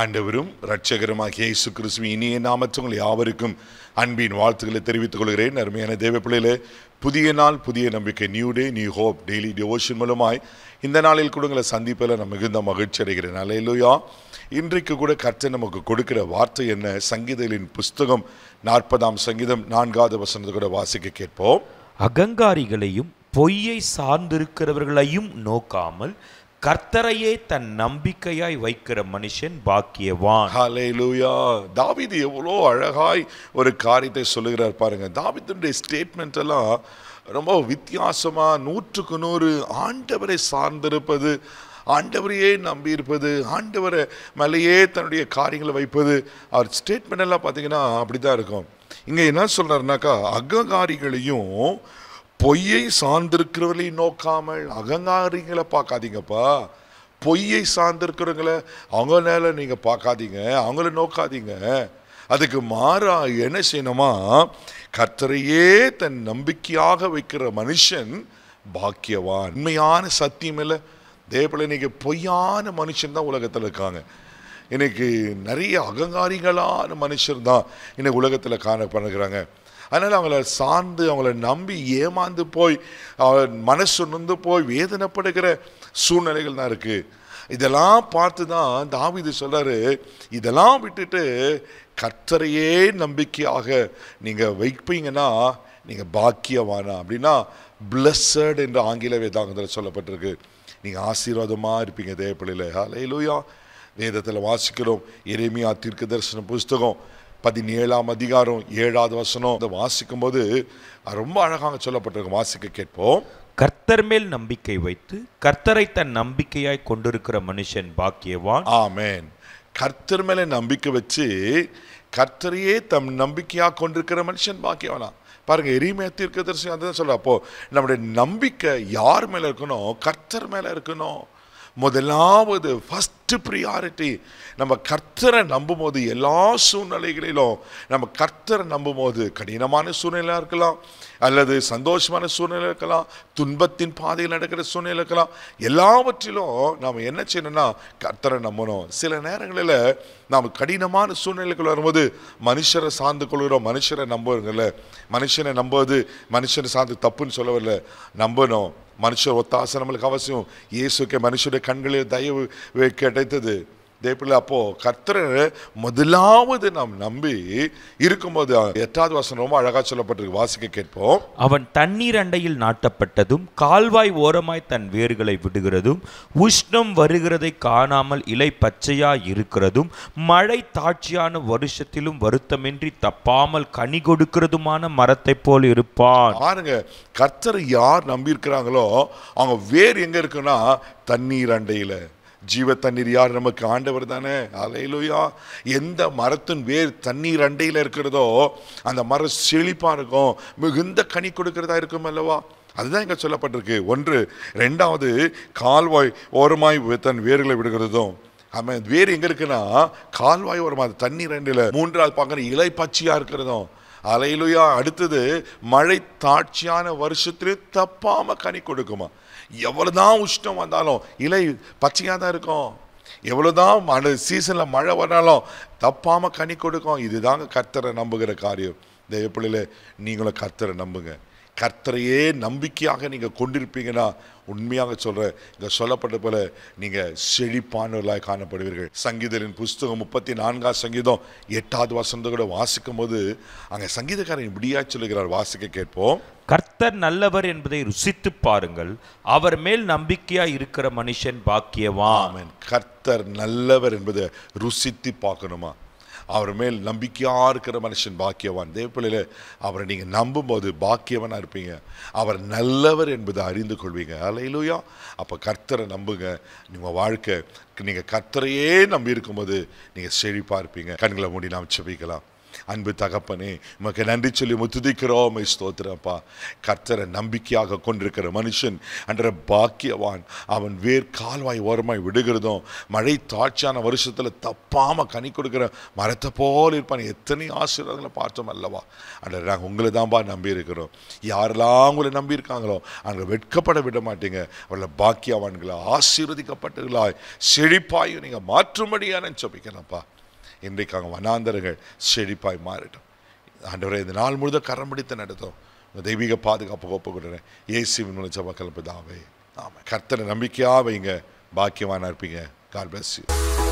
ஆண்டவரும் இரட்சகருமாக இயேசு கிறிஸ்துவ இனிய நாமற்றவங்கள் யாவருக்கும் அன்பின் வாழ்த்துக்களை தெரிவித்துக் கொள்கிறேன் அருமையான தேவப்பிள்ளையிலே புதிய நாள் புதிய நம்பிக்கை new day new hope daily devotion மூலமாய் இந்த நாளில் கூட உங்களை சந்திப்பில் நான் மிகுந்த மகிழ்ச்சி அடைகிறேன் அலையிலோயா இன்றைக்கு கூட கர்த்தர் நமக்கு கொடுக்கிற வார்த்தை என்ன சங்கீதங்களின் புஸ்தகம் நாற்பதாம் சங்கீதம் நான்காவது வசனத்தை கூட வாசிக்க கேட்போம் அகங்காரிகளையும் பொய்யை சார்ந்திருக்கிறவர்களையும் நோக்காமல் கர்த்தரையே தன் நம்பிக்கையாய் வைக்கிற மனுஷன் பாக்கியவான் ஹலே லூயா தாவிது எவ்வளோ அழகாய் ஒரு காரியத்தை சொல்லுகிறார் பாருங்க தாவிதனுடைய ஸ்டேட்மெண்ட் எல்லாம் ரொம்ப வித்தியாசமாக நூற்றுக்கு நூறு ஆண்டவரை சார்ந்திருப்பது ஆண்டவரையே நம்பி இருப்பது ஆண்டவரை மேலேயே தன்னுடைய காரியங்களை வைப்பது அவர் ஸ்டேட்மெண்ட் எல்லாம் பார்த்தீங்கன்னா அப்படி தான் இருக்கும் இங்கே என்ன சொல்கிறாருனாக்கா அகங்காரிகளையும் பொய்யை சார்ந்திருக்கிறவர்களையும் நோக்காமல் அகங்காரிகளை பார்க்காதீங்கப்பா பொய்யை சார்ந்திருக்கிறவங்களை அவங்க நேர நீங்கள் பார்க்காதீங்க அவங்கள நோக்காதீங்க அதுக்கு மாறா என்ன செய்யணுமா கத்தரையே தன் நம்பிக்கையாக வைக்கிற மனுஷன் பாக்கியவான் உண்மையான சத்தியம் இல்லை தேவப்பிள்ளை இன்றைக்கி பொய்யான மனுஷன் தான் உலகத்தில் இருக்காங்க இன்றைக்கி நிறைய அகங்காரிகளான மனுஷன் தான் இன்னைக்கு உலகத்தில் காணப்படுகிறாங்க அதனால் அவங்கள சார்ந்து அவங்கள நம்பி ஏமாந்து போய் மனசு நொந்து போய் வேதனைப்படுகிற சூழ்நிலைகள் தான் இருக்குது இதெல்லாம் பார்த்து தான் தாவிது சொல்கிறாரு இதெல்லாம் விட்டுட்டு கத்தரையே நம்பிக்கையாக நீங்கள் வைப்பீங்கன்னா நீங்கள் பாக்கியவானா அப்படின்னா பிளஸ்ஸட் என்று ஆங்கில வேதாங்கத்தில் சொல்லப்பட்டிருக்கு நீங்கள் ஆசீர்வாதமாக இருப்பீங்க தேவப்பிள்ளையில் ஹலையிலூயா வேதத்தில் வாசிக்கிறோம் எளிமையாக தீர்க்க தரிசன புஸ்தகம் பதினேழாம் அதிகாரம் ஏழாவது வசனம் அதை வாசிக்கும் போது ரொம்ப அழகாக சொல்லப்பட்டிருக்கு வாசிக்க கேட்போம் கர்த்தர் மேல் நம்பிக்கை வைத்து கர்த்தரை தன் நம்பிக்கையாய் கொண்டிருக்கிற மனுஷன் பாக்கியவான் ஆமேன் கர்த்தர் மேல நம்பிக்கை வச்சு கர்த்தரையே தம் நம்பிக்கையாக கொண்டிருக்கிற மனுஷன் பாக்கியவனா பாருங்க எரிமையா தீர்க்க தரிசனம் அதுதான் சொல்ல அப்போ நம்முடைய நம்பிக்கை யார் மேல இருக்கணும் கர்த்தர் மேல இருக்கணும் முதலாவது ஃபஸ்ட்டு ப்ரியாரிட்டி நம்ம கர்த்தரை நம்பும் போது எல்லா சூழ்நிலைகளிலும் நம்ம கர்த்தரை நம்பும் போது கடினமான சூழ்நிலையாக இருக்கலாம் அல்லது சந்தோஷமான சூழ்நிலை இருக்கலாம் துன்பத்தின் பாதையில் நடக்கிற சூழ்நிலை இருக்கலாம் எல்லாவற்றிலும் நாம் என்ன செய்யணும்னா கர்த்தரை நம்பணும் சில நேரங்களில் நாம் கடினமான சூழ்நிலைகள் வரும்போது மனுஷரை சார்ந்து கொள்கிறோம் மனுஷரை நம்புவதில்லை மனுஷனை நம்புவது மனுஷனை சார்ந்து தப்புன்னு சொல்ல வரல நம்பணும் மனுஷர் ஒத்தாசை நம்மளுக்கு அவசியம் இயேசுக்கு மனுஷருடைய கண்களில் தயவு கிடைத்தது தேப்பில் அப்போது கர்த்தரை முதலாவது நாம் நம்பி இருக்கும்போது எட்டாவது வசனம் ரொம்ப அழகாக சொல்லப்பட்டிருக்கு வாசிக்க கேட்போம் அவன் தண்ணீர் அண்டையில் நாட்டப்பட்டதும் கால்வாய் ஓரமாய் தன் வேர்களை விடுகிறதும் உஷ்ணம் வருகிறதை காணாமல் இலை பச்சையா இருக்கிறதும் மழை தாட்சியான வருஷத்திலும் வருத்தமின்றி தப்பாமல் கனி கொடுக்கிறதுமான மரத்தை போல் இருப்பான் பாருங்க கர்த்தரை யார் நம்பி இருக்கிறாங்களோ அவங்க வேர் எங்கே இருக்குன்னா தண்ணீர் அண்டையில் ஜீவ தண்ணீர் யார் நமக்கு ஆண்டவர் தானே அலையிலுயா எந்த மரத்தின் வேர் தண்ணீர் அண்டையில் இருக்கிறதோ அந்த மரம் செழிப்பாக இருக்கும் மிகுந்த கனி கொடுக்கிறதா இருக்கும் அல்லவா அதுதான் இங்கே சொல்லப்பட்டிருக்கு ஒன்று ரெண்டாவது கால்வாய் ஓரமாய் தன் வேர்களை விடுகிறதும் அவன் வேர் எங்கே இருக்குன்னா கால்வாய் ஓரமாக தண்ணீர் ரெண்டில் மூன்றாவது பார்க்குற இலை பச்சியாக இருக்கிறதும் அலையிலுயா அடுத்தது மழை தாட்சியான வருஷத்துல தப்பாமல் கனி கொடுக்குமா எவ்வளோதான் உஷ்டம் வந்தாலும் இலை பச்சையாக தான் இருக்கும் எவ்வளோதான் மழை சீசனில் மழை வராலும் தப்பாமல் கனி கொடுக்கும் இதுதாங்க கர்த்தரை நம்புகிற காரியம் இந்த எப்படில நீங்களும் கர்த்தரை நம்புங்க கர்த்தரையே நம்பிக்கையாக நீங்கள் கொண்டிருப்பீங்கன்னா உண்மையாக சொல்கிறேன் இங்கே சொல்லப்பட்ட போல நீங்கள் செழிப்பானவர்களாக காணப்படுவீர்கள் சங்கீதரின் புஸ்தகம் முப்பத்தி நான்காம் சங்கீதம் எட்டாவது வசந்த கூட வாசிக்கும் போது அங்கே சங்கீதக்காரன் இப்படியா சொல்லுகிறார் வாசிக்க கேட்போம் கர்த்தர் நல்லவர் என்பதை ருசித்து பாருங்கள் அவர் மேல் நம்பிக்கையா இருக்கிற மனுஷன் பாக்கியவான் கர்த்தர் நல்லவர் என்பதை ருசித்து பார்க்கணுமா அவர் மேல் நம்பிக்கையாக இருக்கிற மனுஷன் பாக்கியவான் தேவப்பிள்ளையில் அவரை நீங்கள் நம்பும்போது பாக்கியவனாக இருப்பீங்க அவர் நல்லவர் என்பதை அறிந்து கொள்வீங்க அலையிலோயா அப்போ கர்த்தரை நம்புங்க உங்கள் வாழ்க்கை நீங்கள் கர்த்தரையே நம்பி இருக்கும்போது நீங்கள் செழிப்பாக இருப்பீங்க கண்களை மூடி நாம் செபிக்கலாம் அன்பு தகப்பனே உமக்கு நன்றி சொல்லி முத்துதிக்கிறோம் ஸ்தோத்திரப்பா கர்த்தரை நம்பிக்கையாக கொண்டிருக்கிற மனுஷன் அன்ற பாக்கியவான் அவன் வேர் கால்வாய் ஓரமாய் விடுகிறதும் மழை தாட்சியான வருஷத்தில் தப்பாமல் கனி கொடுக்குற மரத்தை போல் இருப்பான் எத்தனை ஆசீர்வாதங்களை பார்த்தோம் அல்லவா அன்ற நாங்கள் உங்களை தான்ப்பா நம்பியிருக்கிறோம் யாரெல்லாம் உங்களை நம்பியிருக்காங்களோ அங்கே வெட்கப்பட விட மாட்டீங்க அவர்களை பாக்கியவான்களை ஆசீர்வதிக்கப்பட்டவர்களாய் செழிப்பாயும் நீங்கள் மாற்றும்படியான ஜபிக்கிறப்பா இன்றைக்கு அவங்க வனாந்தர்கள் செழிப்பாய் மாறிட்டோம் ஆண்டவரை இந்த நாள் முழுத கரம் பிடித்து நடத்தும் தெய்வீக பாதுகாப்பு ஒப்பு கொடுறேன் ஏசிவின் மூலம் ஜப தாவே ஆமாம் கர்த்தனை நம்பிக்கையாக இங்கே பாக்கியமான இருப்பீங்க காட் பிளஸ் யூ